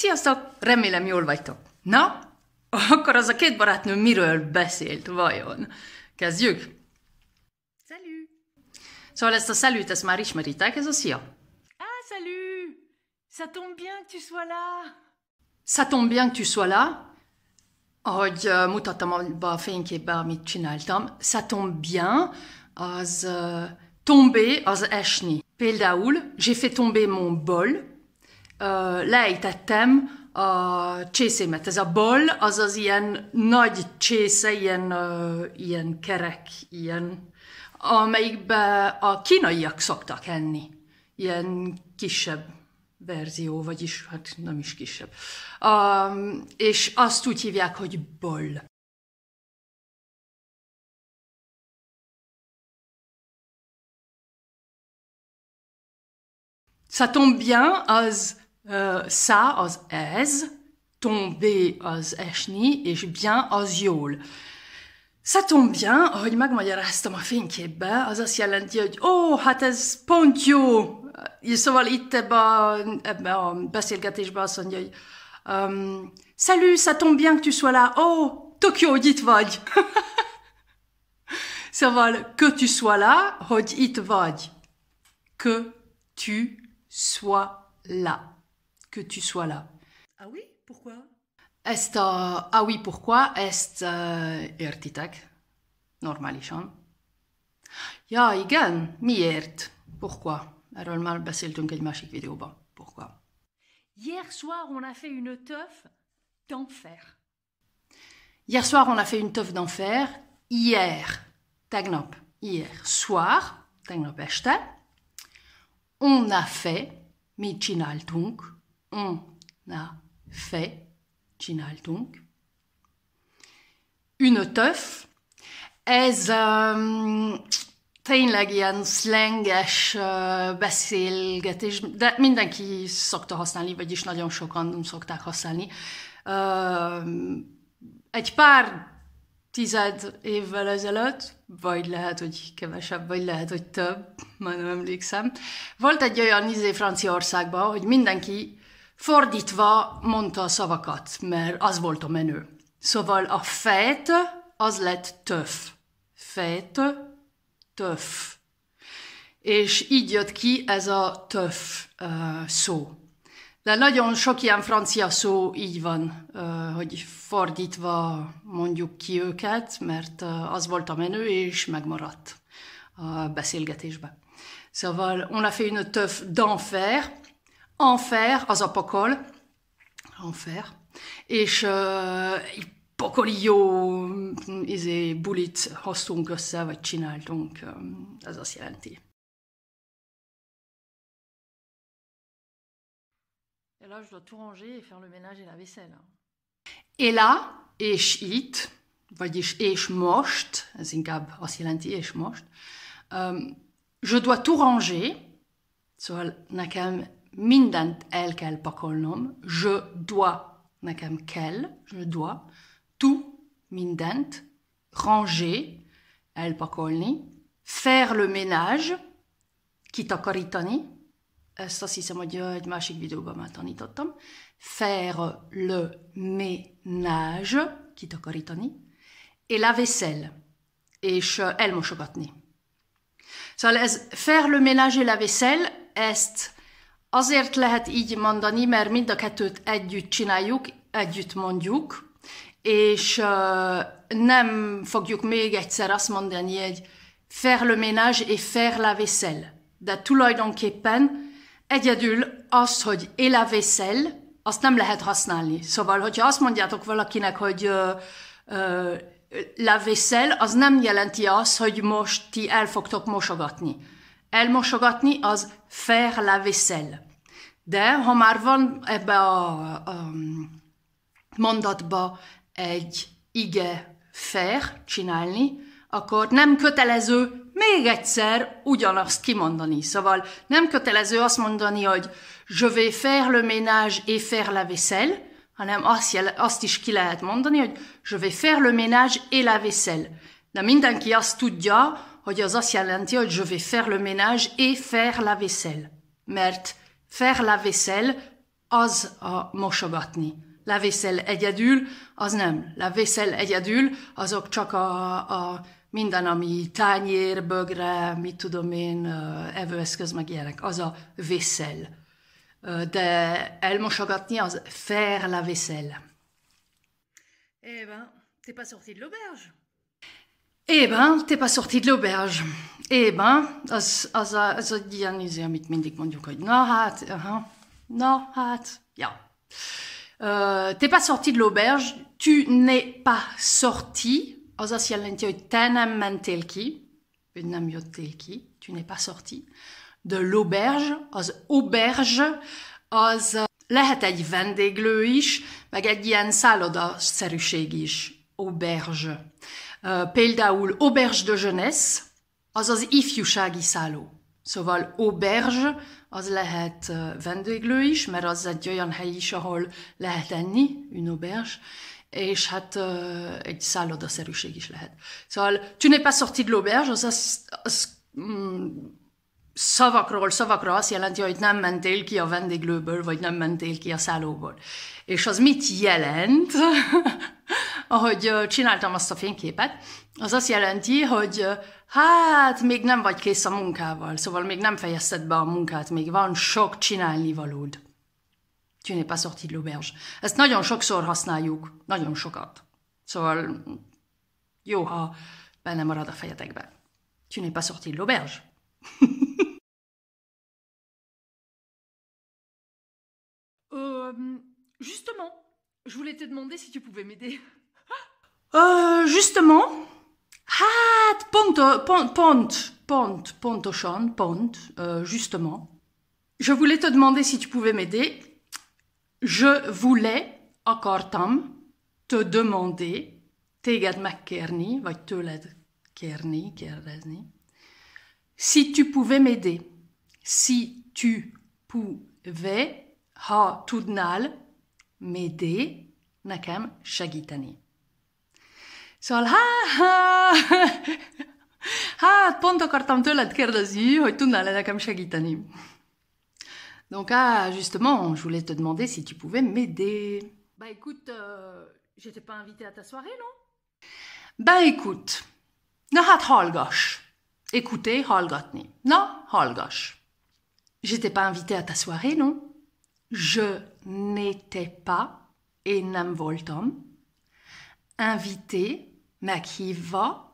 Sziasztok! Remélem jól vagytok. Na, akkor az a két barátnő miről beszélt vajon? Kezdjük? Szelű! Szóval ezt a szelűt, ezt már ismeritek, ez a szia. Ah, szelű! Ça tombe bien que tu sois là! Ça tombe bien que tu sois là, ahogy uh, mutattam abba a fényképbe, amit csináltam, ça tombe bien, az uh, tombé, az esni. Például, j'ai fait tomber mon bol, ö, lejtettem a csészémet. Ez a bol, az az ilyen nagy csésze, ilyen, ö, ilyen kerek, ilyen, amelyikben a kínaiak szoktak enni. Ilyen kisebb verzió, vagyis hát nem is kisebb. Ö, és azt úgy hívják, hogy bol. Ça tombe bien, az Euh, ça az ez, tomber az esni, és bien az jól. Ça tombe bien, ahogy megmagyaráztam a fényképbe, az azt jelenti, hogy ó, oh, hát ez pont jó. Szóval itt ebbe a, ebbe a beszélgetésbe azt mondja, hogy um, Salut, ça tombe bien que tu sois là. Ó, oh, tök jó, hogy itt vagy. szóval, que tu sois là, hogy itt vagy. Que tu sois là. que tu sois là. Ah oui Pourquoi Est, euh, ah oui, pourquoi Est euh, ertitak Normalisant. Ja, igen, miert. Pourquoi? Erről már beszéltünk egy másik Pourquoi? Hier soir, on a fait une teuf d'enfer. Hier soir, on a fait une teuf d'enfer. Hier, Tagnop. hier soir, tagnop este, on a fait, mi csináltunk, on a fait, donc, Une teuf. Ez um, tényleg ilyen szlenges uh, beszélgetés, de mindenki szokta használni, vagyis nagyon sokan szokták használni. Uh, egy pár tized évvel ezelőtt, vagy lehet, hogy kevesebb, vagy lehet, hogy több, már nem emlékszem, volt egy olyan izé Franciaországban, hogy mindenki fordítva mondta a szavakat, mert az volt a menő. Szóval a fejt az lett töf. Fejt, töf. És így jött ki ez a töf uh, szó. De nagyon sok ilyen francia szó így van, uh, hogy fordítva mondjuk ki őket, mert uh, az volt a menő, és megmaradt a beszélgetésbe. Szóval, on a fait une teuf d'enfer, Enfer, az apokol, enfer, és uh, pokolio, izé bulit hoztunk össze, vagy csináltunk, ez azt jelenti. Et là, je dois tout ranger et faire le ménage et la vaisselle. Et là, és itt, vagyis és most, ez inkább azt jelenti és most, um, je dois tout ranger, szóval nekem je dois, je dois, tout, mindent, ranger, faire le ménage, kitakarítani, ezt azt hiszem, egy faire le ménage, kitakarítani, et la vaisselle, és elmosogatni. Szóval ez faire le ménage et la vaisselle, est Azért lehet így mondani, mert mind a kettőt együtt csináljuk, együtt mondjuk, és nem fogjuk még egyszer azt mondani, hogy faire le ménage et faire la vaisselle. De tulajdonképpen egyedül az, hogy et la vaisselle, azt nem lehet használni. Szóval, hogyha azt mondjátok valakinek, hogy uh, uh, la vaisselle, az nem jelenti azt, hogy most ti el fogtok mosogatni. Elmosogatni az faire la vaisselle. De ha már van ebbe a, a mondatba egy ige fair, csinálni, akkor nem kötelező még egyszer ugyanazt kimondani. Szóval nem kötelező azt mondani, hogy je vais faire le ménage et faire la vaisselle, hanem azt, jel, azt is ki lehet mondani, hogy je vais faire le ménage et la vaisselle. De mindenki azt tudja, hogy az azt jelenti, hogy je vais faire le ménage et faire la vaisselle. Mert Faire la vaisselle, az a mosogatni. La vaisselle egyedül, az nem. La vaisselle egyedül, azok csak a, a minden, ami tányér, bögre, mit tudom én, evőeszköz, meg ilyenek, az a vaisselle. De elmosogatni az faire la vaisselle. Eh ben, t'es pas sorti de l'auberge? Eh ben, t'es pas sorti de l'auberge. Ében, az, az, a, az egy ilyen izé, amit mindig mondjuk, hogy na hát, aha, na hát, ja. Te t'es pas sorti de l'auberge, tu n'es pas sorti, az azt jelenti, hogy te nem mentél ki, vagy nem jöttél ki, tu n'es pas sorti, de l'auberge, az auberge, az lehet egy vendéglő is, meg egy ilyen szállodaszerűség is, auberge. Uh, például auberge de jeunesse, az az ifjúsági szálló. Szóval auberge az lehet vendéglő is, mert az egy olyan hely is, ahol lehet enni, une auberge, és hát egy szállodaszerűség is lehet. Szóval tu n'es pas sorti de l'auberge, az, az, az mm, szavakról szavakra azt jelenti, hogy nem mentél ki a vendéglőből, vagy nem mentél ki a szállóból. És az mit jelent? ahogy csináltam azt a fényképet, az azt jelenti, hogy hát még nem vagy kész a munkával, szóval még nem fejezted be a munkát, még van sok csinálnivalód. Tu n'es pas sorti de l'auberge. Ezt nagyon sokszor használjuk, nagyon sokat. Szóval jó, ha benne marad a fejetekbe. Tu n'es pas sorti de l'auberge. justement, je voulais te demander si tu pouvais m'aider. Euh, justement, hat pont, pont, pont, pont, pontochon, pont, euh, justement. Je voulais te demander si tu pouvais m'aider. Je voulais, encore tam, te demander, tegad va vagy tőled kerni, kérdezni, si tu pouvais m'aider. Si tu pouvais, ha tudnál, m'aider, nakam segíteni. Szóval, há, há, hát pont akartam tőled kérdezni, hogy tudnál-e nekem segíteni. Donc, ah, justement, je voulais te demander si tu pouvais m'aider. Bah écoute, euh, j'étais pas invitée à ta soirée, non Bah écoute, na hát hallgass. Écoutez, hallgatni. Na, hallgass. J'étais pas invitée à ta soirée, non Je n'étais pas, et nem voltam, invitée meghívva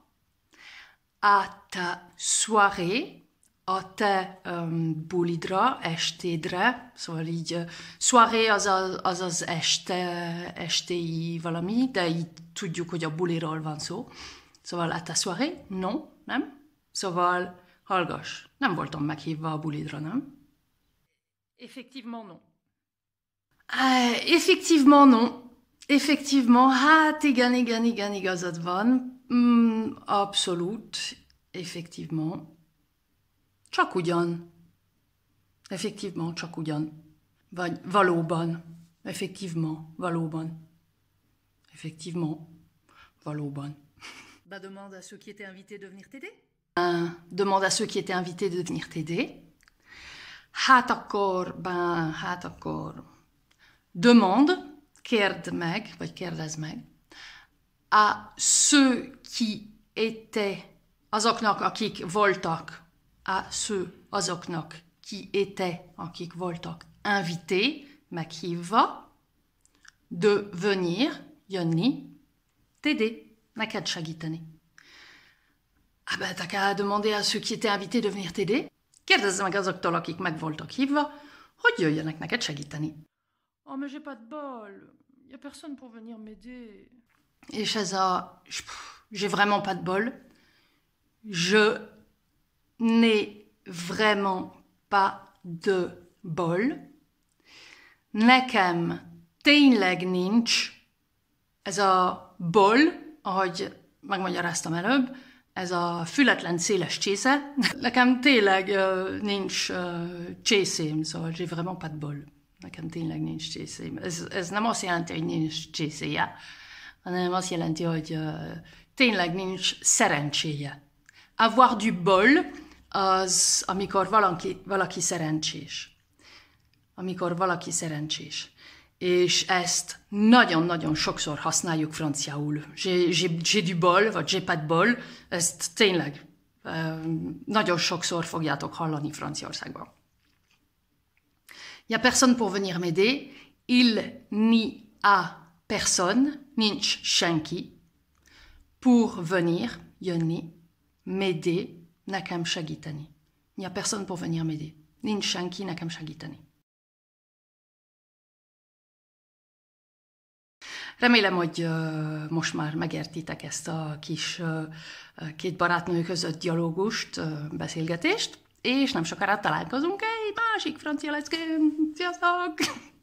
a te soirée, a te um, bulidra, estédre, szóval így uh, soirée az a, az, az este, estéi valami, de így tudjuk, hogy a buliról van szó. Szóval a te soirée, no, nem? Szóval hallgass, nem voltam meghívva a bulidra, nem? Effectivement non. Uh, effectivement non. Effectivement, hat Gani gani van. Hmm, effectivement. Csak Effectivement, csak ugyan. Vagy valóban. Effectivement, valóban. Effectivement, valóban. Bah, demande à ceux qui étaient invités de venir t'aider. Uh, demande à ceux qui étaient invités de venir t'aider. Hat akkor, ben, hat akkor. Demande kérd meg, vagy kérdez meg, a ceux qui étaient, azoknak, akik voltak, a ceux, azoknak, ki étaient, akik voltak, invités, meghívva, de venir, jönni, t'aider, neked segíteni. Ah ben, t'as qu'à demander à ceux qui étaient invités de venir t'aider. Kérdezz meg azoktól, akik meg voltak hívva, hogy jöjjenek neked segíteni. Oh, mais j'ai pas de bol. Y a personne pour venir m'aider. Et Chaza, j'ai vraiment pas de bol. Je n'ai vraiment pas de bol. Nekem tényleg nincs ez a bol, ahogy megmagyaráztam előbb, ez a fületlen széles csésze. Nekem tényleg uh, nincs uh, csészém, szóval j'ai vraiment pas de bol. Nekem tényleg nincs csészém. Ez, ez nem azt jelenti, hogy nincs csészéje, hanem azt jelenti, hogy uh, tényleg nincs szerencséje. Avoir du bol az, amikor valaki, valaki szerencsés. Amikor valaki szerencsés. És ezt nagyon-nagyon sokszor használjuk franciául. J'ai du bol, vagy j'ai pas de bol, ezt tényleg nagyon sokszor fogjátok hallani Franciaországban. Il n'y a personne pour venir m'aider. Il n'y a personne, a shanki, pour venir, m'aider, nakam shagitani. Il n'y a personne pour venir m'aider. Ninch shanki nakam shagitani. Remélem, hogy ezt a kis két dialógust, és nem sokára találkozunk egy másik francia leckén. Sziasztok!